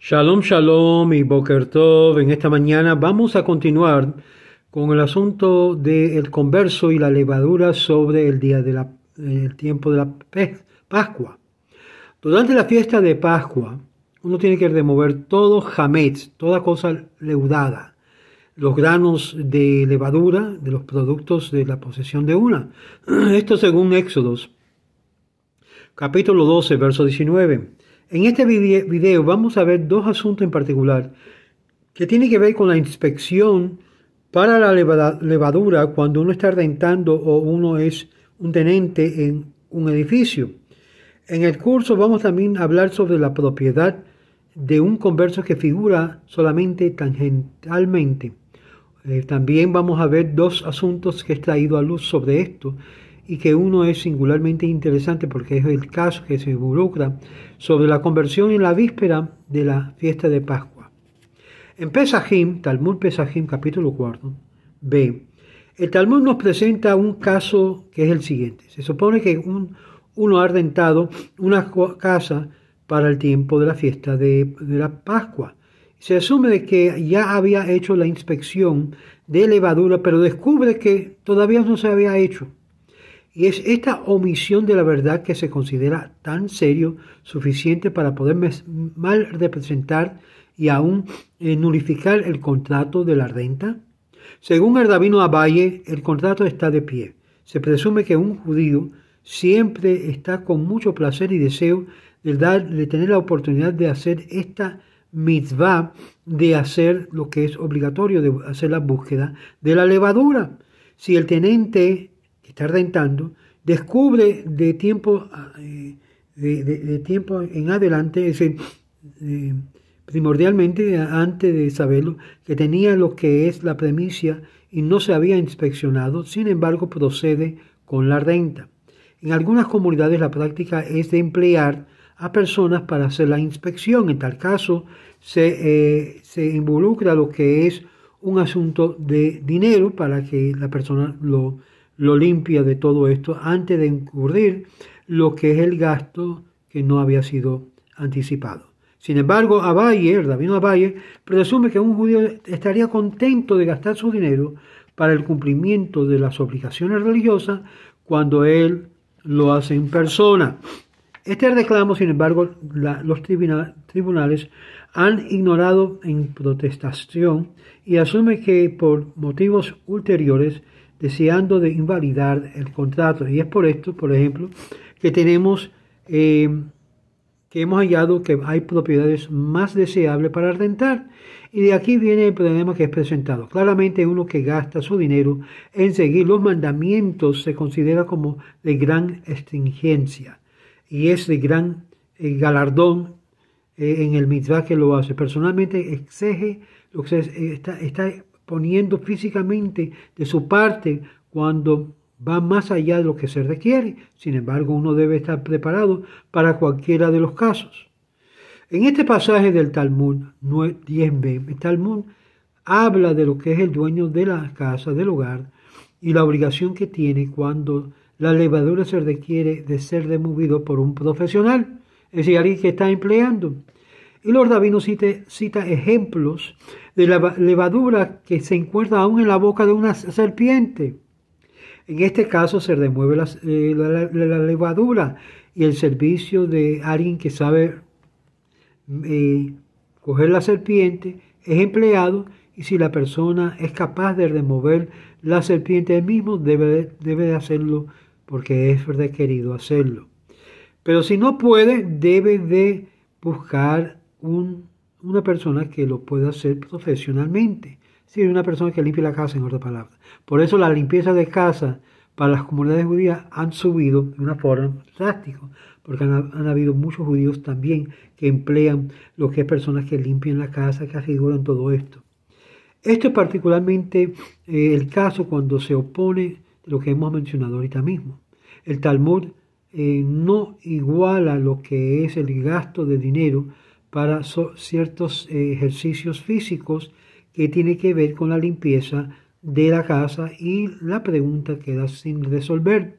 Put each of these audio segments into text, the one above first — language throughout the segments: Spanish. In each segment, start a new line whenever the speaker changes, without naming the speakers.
Shalom, shalom y Boker Tov. En esta mañana vamos a continuar con el asunto del converso y la levadura sobre el día de tiempo de la Pascua. Durante la fiesta de Pascua, uno tiene que remover todo jamets, toda cosa leudada, los granos de levadura de los productos de la posesión de una. Esto según Éxodos, capítulo 12, verso 19. En este video vamos a ver dos asuntos en particular que tienen que ver con la inspección para la levadura cuando uno está rentando o uno es un tenente en un edificio. En el curso vamos también a hablar sobre la propiedad de un converso que figura solamente tangencialmente. Eh, también vamos a ver dos asuntos que he traído a luz sobre esto y que uno es singularmente interesante porque es el caso que se involucra sobre la conversión en la víspera de la fiesta de Pascua. En Pesajim, Talmud Pesajim capítulo 4, B, el Talmud nos presenta un caso que es el siguiente. Se supone que un, uno ha rentado una casa para el tiempo de la fiesta de, de la Pascua. Se asume de que ya había hecho la inspección de levadura, pero descubre que todavía no se había hecho. Y es esta omisión de la verdad que se considera tan serio, suficiente para poder mal representar y aún eh, nulificar el contrato de la renta. Según el rabino Abaye, el contrato está de pie. Se presume que un judío siempre está con mucho placer y deseo de, tener la oportunidad de hacer esta mitzvah, de hacer lo que es obligatorio, de hacer la búsqueda de la levadura. Si el tenente Está rentando, descubre de tiempo, ah, eh, de, tiempo en adelante, ese, eh, primordialmente antes de saberlo, que tenía lo que es la premicia y no se había inspeccionado, sin embargo procede con la renta. En algunas comunidades la práctica es de emplear a personas para hacer la inspección. En tal caso se, eh, se involucra lo que es un asunto de dinero para que la persona lo lo limpia de todo esto antes de incurrir lo que es el gasto que no había sido anticipado. Sin embargo, Abaye, el rabino Abaye, presume que un judío estaría contento de gastar su dinero para el cumplimiento de las obligaciones religiosas cuando él lo hace en persona. Este reclamo, sin embargo, los tribunales han ignorado en protestación y asume que por motivos ulteriores deseando de invalidar el contrato. Y es por esto, por ejemplo, que tenemos eh, que hemos hallado que hay propiedades más deseables para rentar. Y de aquí viene el problema que es presentado. Claramente uno que gasta su dinero en seguir los mandamientos se considera como de gran estringencia y es de gran eh, galardón eh, en el mitra que lo hace. Personalmente exige, lo que está poniendo físicamente de su parte cuando va más allá de lo que se requiere. Sin embargo, uno debe estar preparado para cualquiera de los casos. En este pasaje del Talmud 10b, el Talmud habla de lo que es el dueño de la casa, del hogar, y la obligación que tiene cuando la levadura se requiere de ser removido por un profesional, es decir, alguien que está empleando. Y Lord Davino cita ejemplos de la levadura que se encuentra aún en la boca de una serpiente. En este caso se remueve eh, la, levadura y el servicio de alguien que sabe eh, coger la serpiente es empleado y si la persona es capaz de remover la serpiente él mismo debe, debe de hacerlo porque es requerido hacerlo. Pero si no puede, debe de buscar una persona que lo pueda hacer profesionalmente. es una persona que limpie la casa, en otras palabras. Por eso la limpieza de casa para las comunidades judías han subido de una forma drástica porque han, habido muchos judíos también que emplean lo que es personas que limpian la casa, que aseguran todo esto. Esto es particularmente eh, el caso cuando se opone lo que hemos mencionado ahorita mismo. El Talmud eh, no iguala lo que es el gasto de dinero para ciertos eh, ejercicios físicos que tiene que ver con la limpieza de la casa y la pregunta queda sin resolver.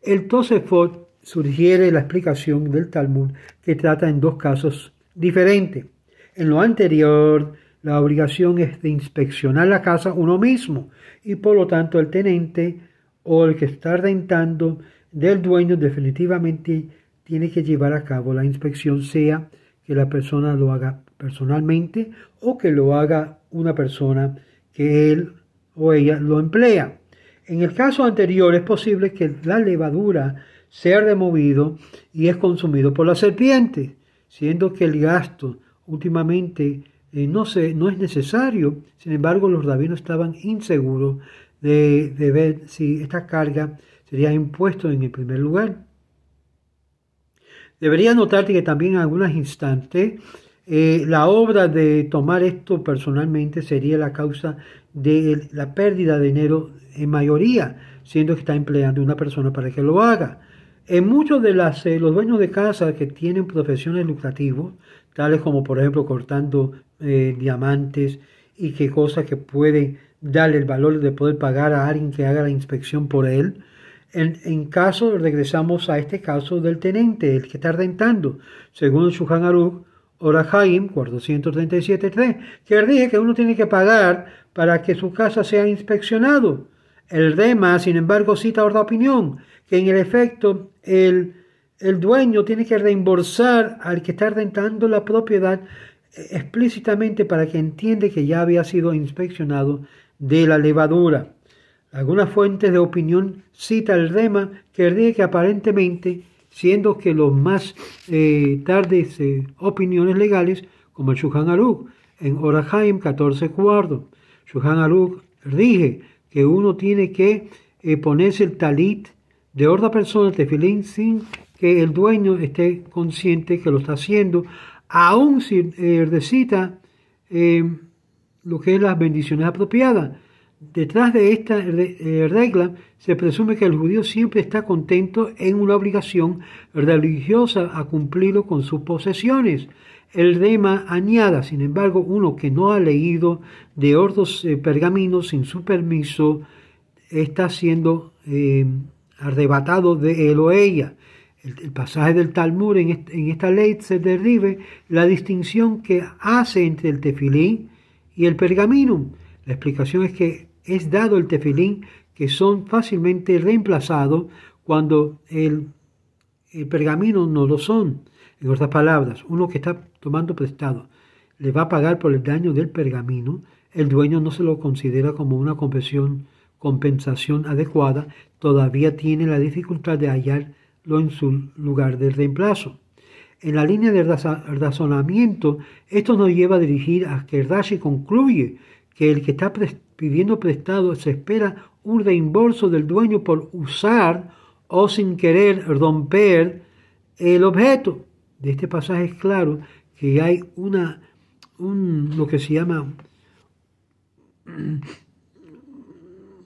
El Tosefot sugiere la explicación del Talmud que trata en dos casos diferentes. En lo anterior, la obligación es de inspeccionar la casa uno mismo y por lo tanto el tenente o el que está rentando del dueño definitivamente tiene que llevar a cabo la inspección, sea la persona lo haga personalmente o que lo haga una persona que él o ella lo emplea. En el caso anterior es posible que la levadura sea removido y es consumido por la serpiente, siendo que el gasto últimamente eh, no, se, no es necesario. Sin embargo, los rabinos estaban inseguros de, de ver si esta carga sería impuesto en el primer lugar. Debería notarte que también en algunos instantes eh, la obra de tomar esto personalmente sería la causa de la pérdida de dinero en mayoría, siendo que está empleando una persona para que lo haga. En muchos de las, eh, los dueños de casa que tienen profesiones lucrativas, tales como por ejemplo cortando eh, diamantes y que cosas que pueden darle el valor de poder pagar a alguien que haga la inspección por él, en, caso, regresamos a este caso del tenente, el que está rentando, según Shuhan Aruch, Orahaim 437.3, que dije que uno tiene que pagar para que su casa sea inspeccionado. El DEMA, sin embargo, cita otra opinión, que en el efecto el, el dueño tiene que reembolsar al que está rentando la propiedad eh, explícitamente para que entiende que ya había sido inspeccionado de la levadura. Algunas fuentes de opinión cita el rema que dice que aparentemente, siendo que los más eh, tardes eh, opiniones legales, como el Shuhan Aruch, en Orahaim 14 cuarto, Shuhan Aruch rige que uno tiene que eh, ponerse el talit de otra persona, el tefilín, sin que el dueño esté consciente que lo está haciendo, aun si recita lo que es las bendiciones apropiadas Detrás de esta eh, regla se presume que el judío siempre está contento en una obligación religiosa a cumplirlo con sus posesiones. El lema añada, sin embargo, uno que no ha leído de otros eh, pergaminos sin su permiso, está siendo eh, arrebatado de él o ella. El, pasaje del Talmud en, esta ley se derribe la distinción que hace entre el tefilín y el pergamino. La explicación es que es dado el tefilín que son fácilmente reemplazados cuando el, pergamino no lo son. En otras palabras, uno que está tomando prestado le va a pagar por el daño del pergamino, el dueño no se lo considera como una compensación, adecuada, todavía tiene la dificultad de hallarlo en su lugar de reemplazo. En la línea de razonamiento, esto nos lleva a dirigir a que Rashi concluye que el que está pidiendo prestado se espera un reembolso del dueño por usar o sin querer romper el objeto. De este pasaje es claro que hay una, un, lo que se llama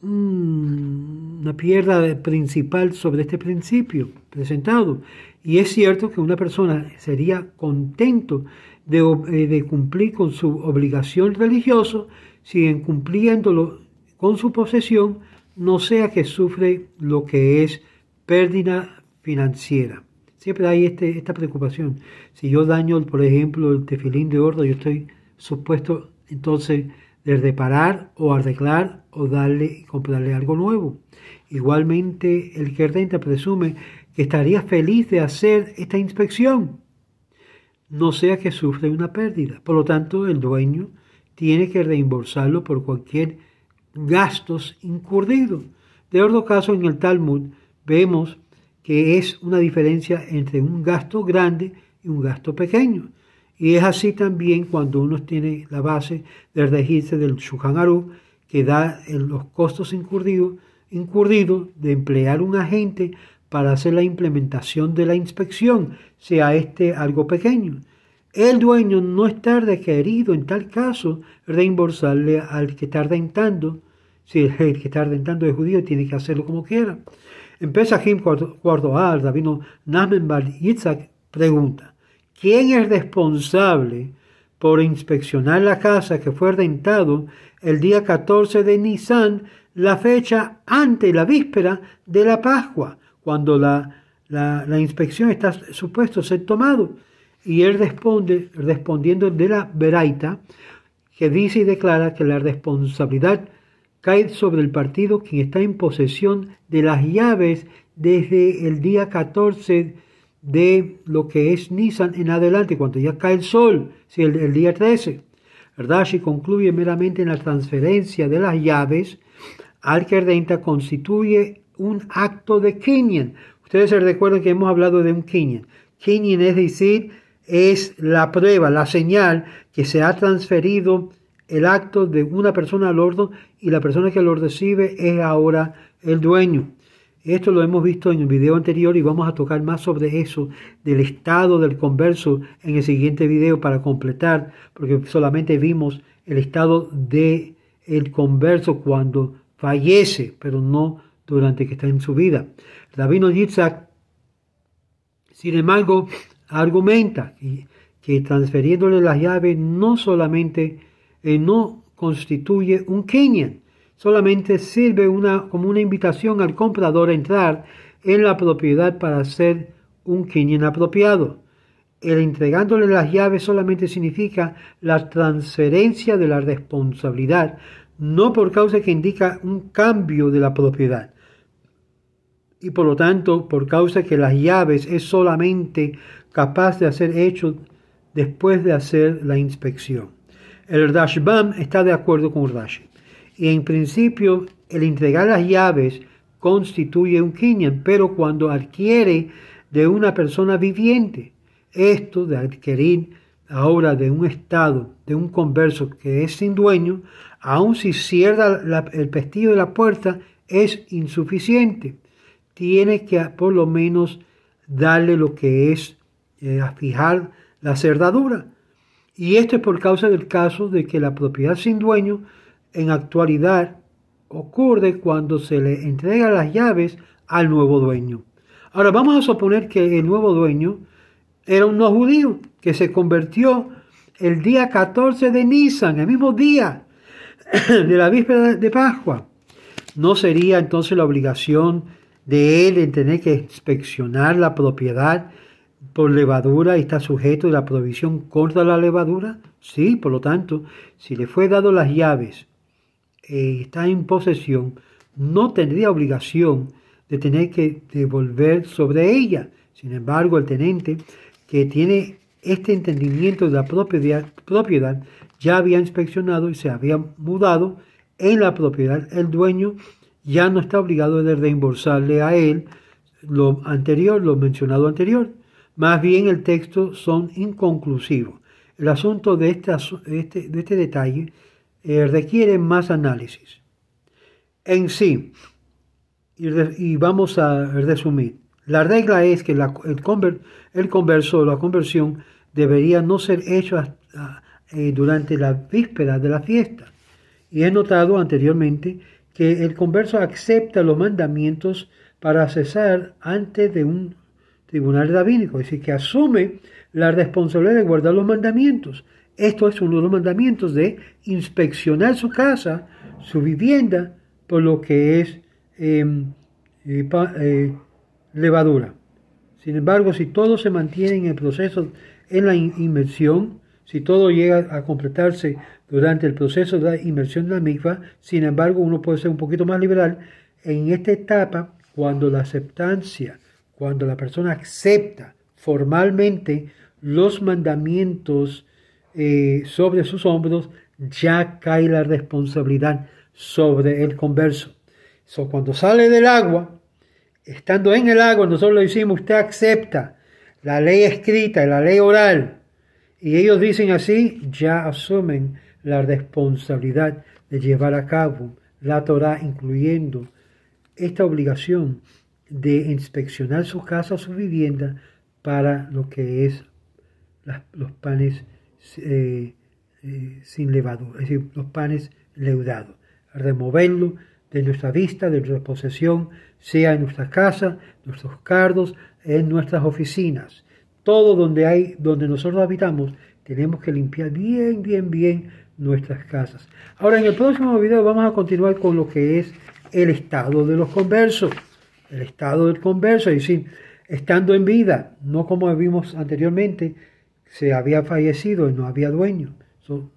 una piedra principal sobre este principio presentado. Y es cierto que una persona sería contento eh, de, cumplir con su obligación religiosa, siguen cumpliéndolo con su posesión, no sea que sufre lo que es pérdida financiera. Siempre hay este, esta preocupación. Si yo daño, por ejemplo, el tefilín de oro, yo estoy supuesto entonces de reparar o arreglar o darle comprarle algo nuevo. Igualmente, el que renta presume que estaría feliz de hacer esta inspección no sea que sufre una pérdida. Por lo tanto, el dueño tiene que reembolsarlo por cualquier gastos incurrido. De otro caso, en el Talmud vemos que es una diferencia entre un gasto grande y un gasto pequeño. Y es así también cuando uno tiene la base del registro del Shuhán que da los costos incurridos de emplear un agente para hacer la implementación de la inspección, sea este algo pequeño. El dueño no está requerido en tal caso reembolsarle al que está rentando. Si el que está rentando es judío, tiene que hacerlo como quiera. empieza Jim Guardoal, vino Namenbal Bar Yitzhak pregunta, ¿quién es responsable por inspeccionar la casa que fue rentado el día 14 de Nisan, la fecha ante la víspera de la Pascua? cuando la, inspección está supuesto ser tomado. Y él responde, respondiendo de la veraita, que dice y declara que la responsabilidad cae sobre el partido quien está en posesión de las llaves desde el día 14 de lo que es Nissan en adelante, cuando ya cae el sol, si el, día 13. Rashi concluye meramente en la transferencia de las llaves al que Ardenta constituye un acto de Kenyan. Ustedes se recuerdan que hemos hablado de un Kenyan. Kenyan es decir, es la prueba, la señal que se ha transferido el acto de una persona al otro y la persona que lo recibe es ahora el dueño. Esto lo hemos visto en el video anterior y vamos a tocar más sobre eso del estado del converso en el siguiente video para completar, porque solamente vimos el estado de el converso cuando fallece, pero no durante que está en su vida. Rabino Yitzhak, sin embargo, argumenta que transfiriéndole las llaves no solamente eh, no constituye un Kenyan, solamente sirve como una invitación al comprador a entrar en la propiedad para ser un Kenyan apropiado. El entregándole las llaves solamente significa la transferencia de la responsabilidad, no por causa que indica un cambio de la propiedad y por lo tanto, por causa que las llaves es solamente capaz de hacer hecho después de hacer la inspección. El Rashbam está de acuerdo con Rashi. Y en principio, el entregar las llaves constituye un kinyan, pero cuando adquiere de una persona viviente, esto de adquirir ahora de un estado, de un converso que es sin dueño, aun si cierra el pestillo de la puerta, es insuficiente tiene que por lo menos darle lo que es eh, a fijar la cerradura. Y esto es por causa del caso de que la propiedad sin dueño en actualidad ocurre cuando se le entrega las llaves al nuevo dueño. Ahora vamos a suponer que el nuevo dueño era un no judío que se convirtió el día 14 de Nisan, el mismo día de la víspera de Pascua. No sería entonces la obligación de él en tener que inspeccionar la propiedad por levadura y está sujeto a la provisión contra la levadura? Sí, por lo tanto, si le fue dado las llaves y eh, está en posesión, no tendría obligación de tener que devolver sobre ella. Sin embargo, el tenente que tiene este entendimiento de la propiedad, propiedad ya había inspeccionado y se había mudado en la propiedad el dueño ya no está obligado de reembolsarle a él lo anterior, lo mencionado anterior. Más bien el texto son inconclusivos. El asunto de, este, este de este detalle eh, requiere más análisis. En sí, y, vamos a resumir, la regla es que el, converso el, la conversión debería no ser hecho eh, durante la víspera de la fiesta. Y he notado anteriormente que el converso acepta los mandamientos para cesar antes de un tribunal rabínico, es decir, que asume la responsabilidad de guardar los mandamientos. Esto es uno de los mandamientos de inspeccionar su casa, su vivienda, por lo que es em, eh, eh, levadura. Sin embargo, si todo se mantiene en el proceso, en la inmersión, si todo llega a completarse durante el proceso de la inmersión de la mikva, sin embargo, uno puede ser un poquito más liberal. En esta etapa, cuando la aceptancia, cuando la persona acepta formalmente los mandamientos eh, sobre sus hombros, ya cae la responsabilidad sobre el converso. So, cuando sale del agua, estando en el agua, nosotros le decimos, usted acepta la ley escrita y la ley oral y ellos dicen así, ya asumen la responsabilidad de llevar a cabo la Torah, incluyendo esta obligación de inspeccionar su casa, su vivienda, para lo que es los panes eh, eh, sin levadura, es decir, los panes leudados. Removerlo de nuestra vista, de nuestra posesión, sea en nuestra casa, nuestros cardos, en nuestras oficinas todo donde hay, donde nosotros habitamos, tenemos que limpiar bien, bien, bien nuestras casas. Ahora, en el próximo video vamos a continuar con lo que es el estado de los conversos. El estado del converso, es decir, estando en vida, no como vimos anteriormente, se había fallecido y no había dueño.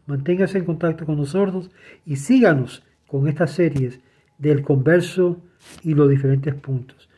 manténgase en contacto con nosotros y síganos con estas series del converso y los diferentes puntos.